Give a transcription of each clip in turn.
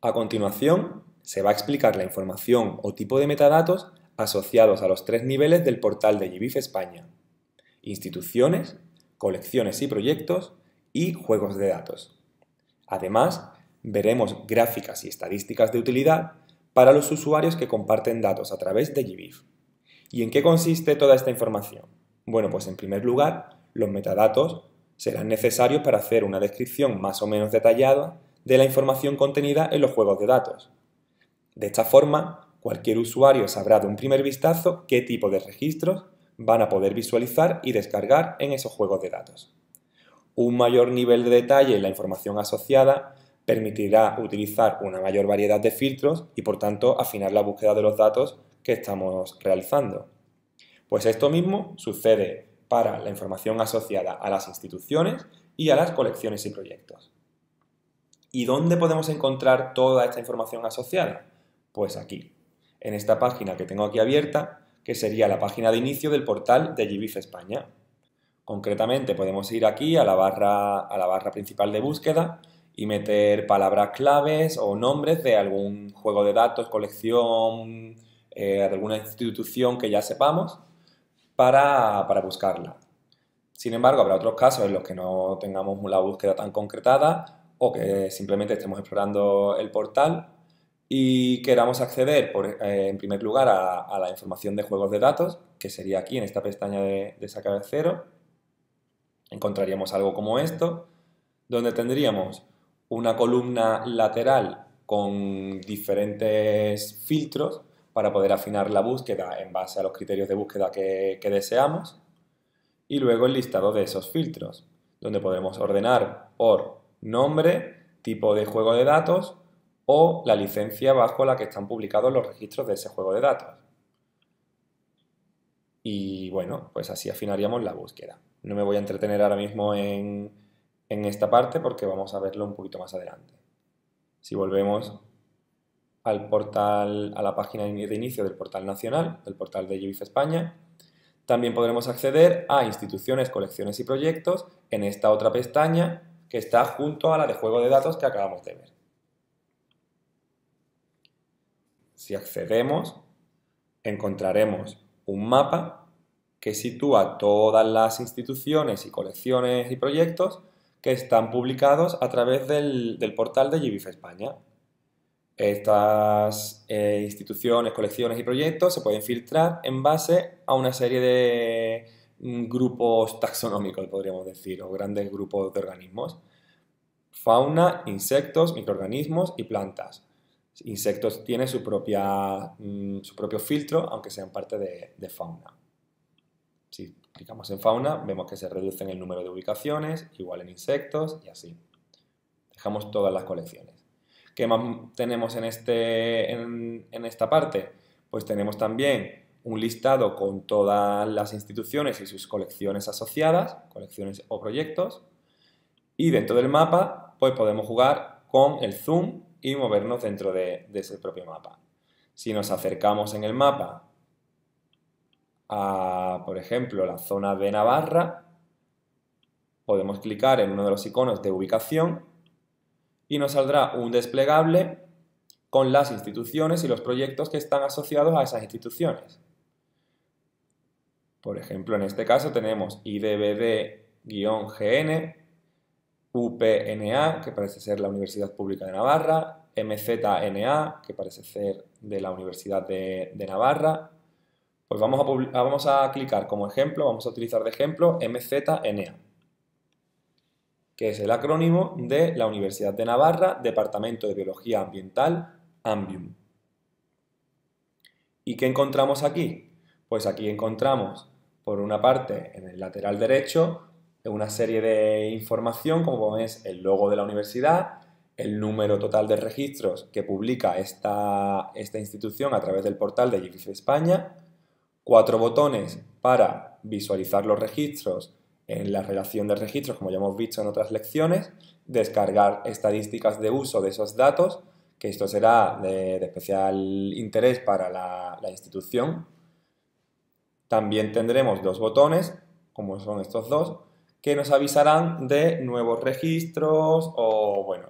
A continuación, se va a explicar la información o tipo de metadatos asociados a los tres niveles del portal de GBIF España. Instituciones, colecciones y proyectos y juegos de datos. Además, veremos gráficas y estadísticas de utilidad para los usuarios que comparten datos a través de GBIF. ¿Y en qué consiste toda esta información? Bueno, pues en primer lugar, los metadatos serán necesarios para hacer una descripción más o menos detallada de la información contenida en los juegos de datos. De esta forma, cualquier usuario sabrá de un primer vistazo qué tipo de registros van a poder visualizar y descargar en esos juegos de datos. Un mayor nivel de detalle en la información asociada permitirá utilizar una mayor variedad de filtros y por tanto afinar la búsqueda de los datos que estamos realizando. Pues esto mismo sucede para la información asociada a las instituciones y a las colecciones y proyectos. ¿Y dónde podemos encontrar toda esta información asociada? Pues aquí, en esta página que tengo aquí abierta, que sería la página de inicio del portal de GBIF España. Concretamente podemos ir aquí a la barra, a la barra principal de búsqueda y meter palabras claves o nombres de algún juego de datos, colección, eh, de alguna institución que ya sepamos para, para buscarla. Sin embargo, habrá otros casos en los que no tengamos una búsqueda tan concretada o que simplemente estemos explorando el portal y queramos acceder, eh, en primer lugar, a, la información de juegos de datos, que sería aquí en esta pestaña de, de sacar cero. Encontraríamos algo como esto, donde tendríamos una columna lateral con diferentes filtros para poder afinar la búsqueda en base a los criterios de búsqueda que, que deseamos. Y luego el listado de esos filtros, donde podemos ordenar por nombre, tipo de juego de datos o la licencia bajo la que están publicados los registros de ese juego de datos. Y bueno, pues así afinaríamos la búsqueda. No me voy a entretener ahora mismo en, esta parte porque vamos a verlo un poquito más adelante. Si volvemos al portal, a la página de inicio del portal nacional, del portal de UBIF España, también podremos acceder a instituciones, colecciones y proyectos en esta otra pestaña que está junto a la de juego de datos que acabamos de ver. Si accedemos, encontraremos un mapa que sitúa todas las instituciones y colecciones y proyectos que están publicados a través del, portal de GBIF España. Estas eh, instituciones, colecciones y proyectos se pueden filtrar en base a una serie de, grupos taxonómicos, podríamos decir, o grandes grupos de organismos. Fauna, insectos, microorganismos y plantas. Insectos tiene su, propia, mm, su propio filtro, aunque sean parte de, fauna. Si clicamos en fauna, vemos que se reducen el número de ubicaciones, igual en insectos y así. Dejamos todas las colecciones. ¿Qué más tenemos en, este, en esta parte? Pues tenemos también un listado con todas las instituciones y sus colecciones asociadas, colecciones o proyectos, y dentro del mapa pues podemos jugar con el zoom y movernos dentro de, de ese propio mapa. Si nos acercamos en el mapa a, por ejemplo, la zona de Navarra, podemos clicar en uno de los iconos de ubicación y nos saldrá un desplegable con las instituciones y los proyectos que están asociados a esas instituciones. Por ejemplo, en este caso tenemos IDBD-GN, UPNA, que parece ser la Universidad Pública de Navarra, MZNA, que parece ser de la Universidad de, Navarra. Pues vamos a, ah, vamos a clicar como ejemplo, vamos a utilizar de ejemplo MZNA, que es el acrónimo de la Universidad de Navarra, Departamento de Biología Ambiental, AMBIUM. ¿Y qué encontramos aquí? Pues aquí encontramos, por una parte, en el lateral derecho, una serie de información, como es el logo de la universidad, el número total de registros que publica esta, institución a través del portal de GIF España, cuatro botones para visualizar los registros en la relación de registros, como ya hemos visto en otras lecciones, descargar estadísticas de uso de esos datos, que esto será de, especial interés para la institución, también tendremos dos botones, como son estos dos, que nos avisarán de nuevos registros o bueno,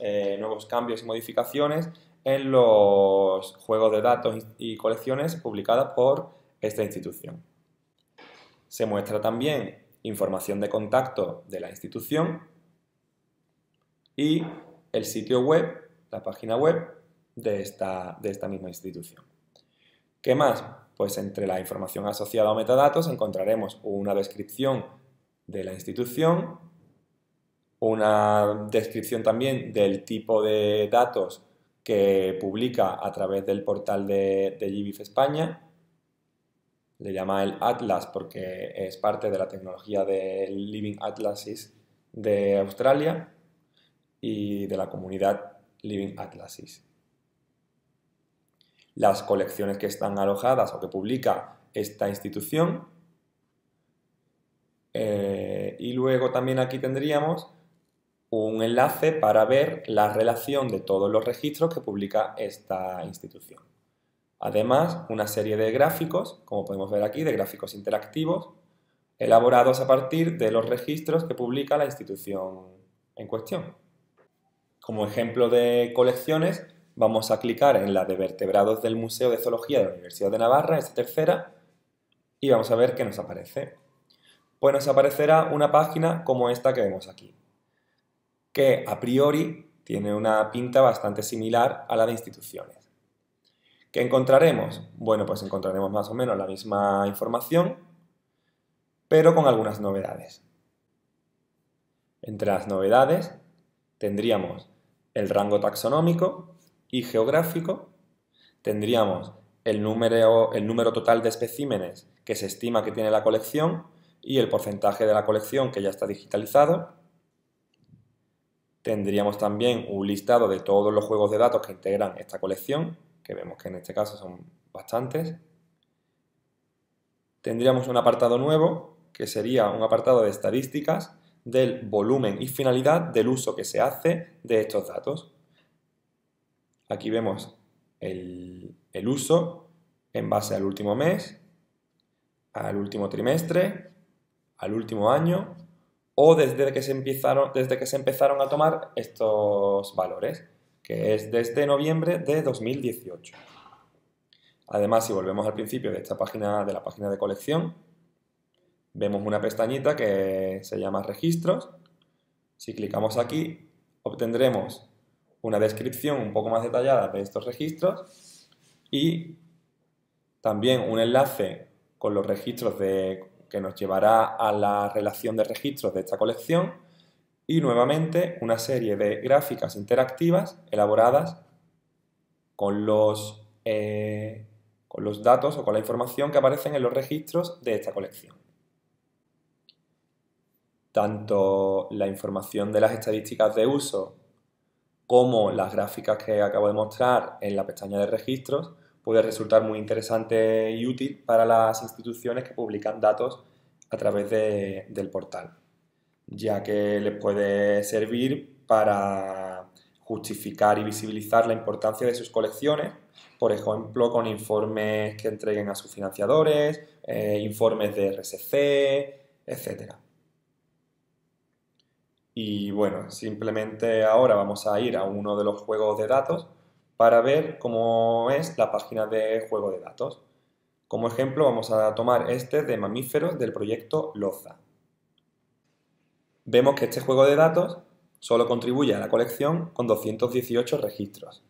eh, nuevos cambios y modificaciones en los juegos de datos y colecciones publicadas por esta institución. Se muestra también información de contacto de la institución y el sitio web, la página web de esta, de esta misma institución. ¿Qué más? pues entre la información asociada o metadatos encontraremos una descripción de la institución, una descripción también del tipo de datos que publica a través del portal de, de GBIF España, le llama el Atlas porque es parte de la tecnología del Living Atlases de Australia y de la comunidad Living Atlases las colecciones que están alojadas o que publica esta institución. Eh, y luego también aquí tendríamos un enlace para ver la relación de todos los registros que publica esta institución. Además, una serie de gráficos, como podemos ver aquí, de gráficos interactivos, elaborados a partir de los registros que publica la institución en cuestión. Como ejemplo de colecciones, vamos a clicar en la de vertebrados del Museo de Zoología de la Universidad de Navarra, esta tercera, y vamos a ver qué nos aparece. Pues nos aparecerá una página como esta que vemos aquí, que a priori tiene una pinta bastante similar a la de instituciones. ¿Qué encontraremos? Bueno, pues encontraremos más o menos la misma información, pero con algunas novedades. Entre las novedades tendríamos el rango taxonómico, y geográfico, tendríamos el número, el número total de especímenes que se estima que tiene la colección y el porcentaje de la colección que ya está digitalizado. Tendríamos también un listado de todos los juegos de datos que integran esta colección, que vemos que en este caso son bastantes. Tendríamos un apartado nuevo, que sería un apartado de estadísticas del volumen y finalidad del uso que se hace de estos datos. Aquí vemos el, uso en base al último mes, al último trimestre, al último año o desde que se empezaron, desde que se empezaron a tomar estos valores, que es desde noviembre de 2018. Además, si volvemos al principio de esta página de la página de colección, vemos una pestañita que se llama registros. Si clicamos aquí, obtendremos una descripción un poco más detallada de estos registros y también un enlace con los registros que nos llevará a la relación de registros de esta colección y nuevamente una serie de gráficas interactivas elaboradas con los, eh, con los datos o con la información que aparecen en los registros de esta colección. Tanto la información de las estadísticas de uso como las gráficas que acabo de mostrar en la pestaña de registros, puede resultar muy interesante y útil para las instituciones que publican datos a través del portal, ya que les puede servir para justificar y visibilizar la importancia de sus colecciones, por ejemplo, con informes que entreguen a sus financiadores, eh, informes de RSC, etcétera. Y bueno, simplemente ahora vamos a ir a uno de los juegos de datos para ver cómo es la página de juego de datos. Como ejemplo vamos a tomar este de mamíferos del proyecto Loza. Vemos que este juego de datos solo contribuye a la colección con 218 registros.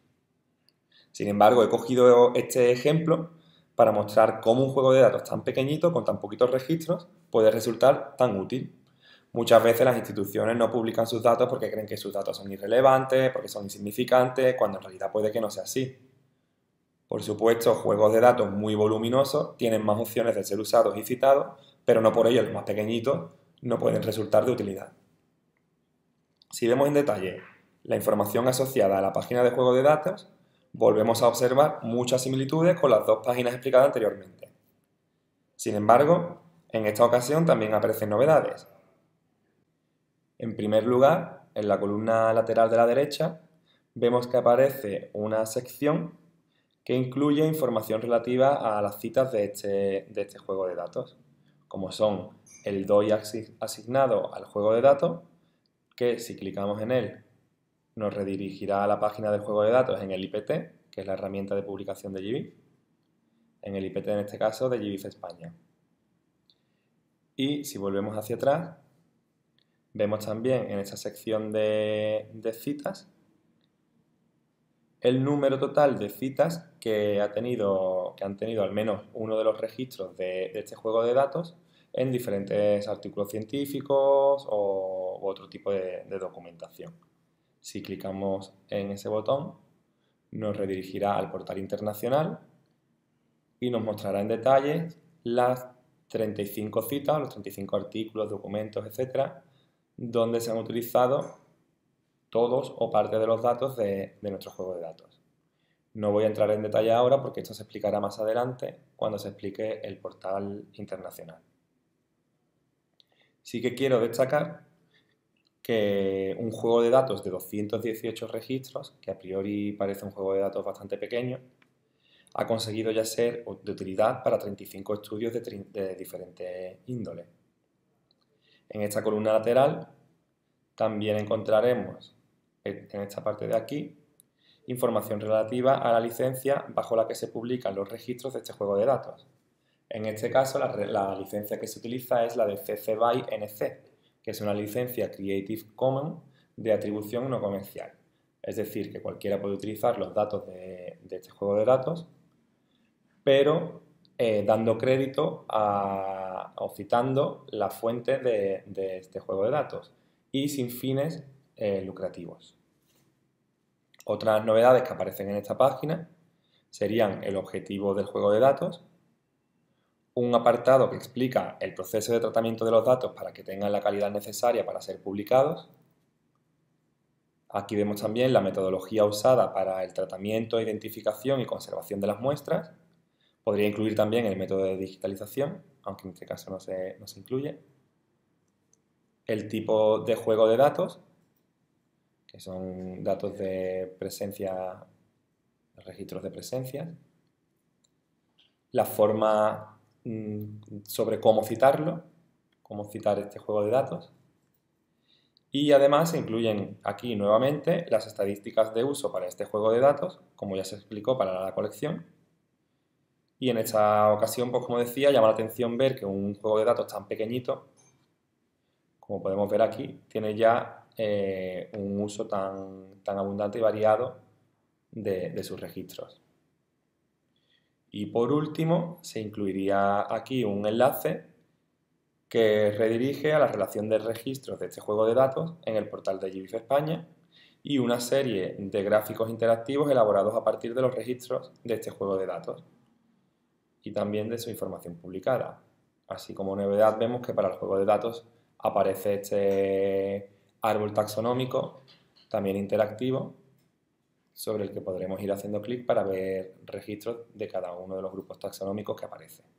Sin embargo, he cogido este ejemplo para mostrar cómo un juego de datos tan pequeñito, con tan poquitos registros, puede resultar tan útil. Muchas veces las instituciones no publican sus datos porque creen que sus datos son irrelevantes, porque son insignificantes, cuando en realidad puede que no sea así. Por supuesto, juegos de datos muy voluminosos tienen más opciones de ser usados y citados, pero no por ello los más pequeñitos no pueden resultar de utilidad. Si vemos en detalle la información asociada a la página de juegos de datos, volvemos a observar muchas similitudes con las dos páginas explicadas anteriormente. Sin embargo, en esta ocasión también aparecen novedades, en primer lugar, en la columna lateral de la derecha vemos que aparece una sección que incluye información relativa a las citas de este, este juego de datos, como son el DOI asignado al juego de datos, que si clicamos en él nos redirigirá a la página del juego de datos en el IPT, que es la herramienta de publicación de GBIF, en el IPT en este caso de GBIF España. Y si volvemos hacia atrás, Vemos también en esa sección de, citas el número total de citas que, ha tenido, que han tenido al menos uno de los registros de, este juego de datos en diferentes artículos científicos o u otro tipo de, documentación. Si clicamos en ese botón, nos redirigirá al portal internacional y nos mostrará en detalle las 35 citas, los 35 artículos, documentos, etcétera, donde se han utilizado todos o parte de los datos de, nuestro juego de datos. No voy a entrar en detalle ahora porque esto se explicará más adelante cuando se explique el portal internacional. Sí que quiero destacar que un juego de datos de 218 registros, que a priori parece un juego de datos bastante pequeño, ha conseguido ya ser de utilidad para 35 estudios de, de diferentes índoles en esta columna lateral también encontraremos, en esta parte de aquí, información relativa a la licencia bajo la que se publican los registros de este juego de datos. En este caso, la, licencia que se utiliza es la de CC BY NC, que es una licencia Creative Commons de atribución no comercial. Es decir, que cualquiera puede utilizar los datos de este juego de datos, pero eh, dando crédito o citando la fuente de, este juego de datos y sin fines eh, lucrativos. Otras novedades que aparecen en esta página serían el objetivo del juego de datos, un apartado que explica el proceso de tratamiento de los datos para que tengan la calidad necesaria para ser publicados. Aquí vemos también la metodología usada para el tratamiento, identificación y conservación de las muestras Podría incluir también el método de digitalización, aunque en este caso no se, incluye. El tipo de juego de datos, que son datos de presencia, registros de presencia. La forma mm, sobre cómo citarlo, cómo citar este juego de datos. Y además se incluyen aquí nuevamente las estadísticas de uso para este juego de datos, como ya se explicó para la colección, y en esta ocasión, pues como decía, llama la atención ver que un juego de datos tan pequeñito, como podemos ver aquí, tiene ya eh, un uso tan, abundante y variado de, sus registros. Y por último, se incluiría aquí un enlace que redirige a la relación de registros de este juego de datos en el portal de GIF España y una serie de gráficos interactivos elaborados a partir de los registros de este juego de datos y también de su información publicada. Así como novedad vemos que para el juego de datos aparece este árbol taxonómico, también interactivo, sobre el que podremos ir haciendo clic para ver registros de cada uno de los grupos taxonómicos que aparecen.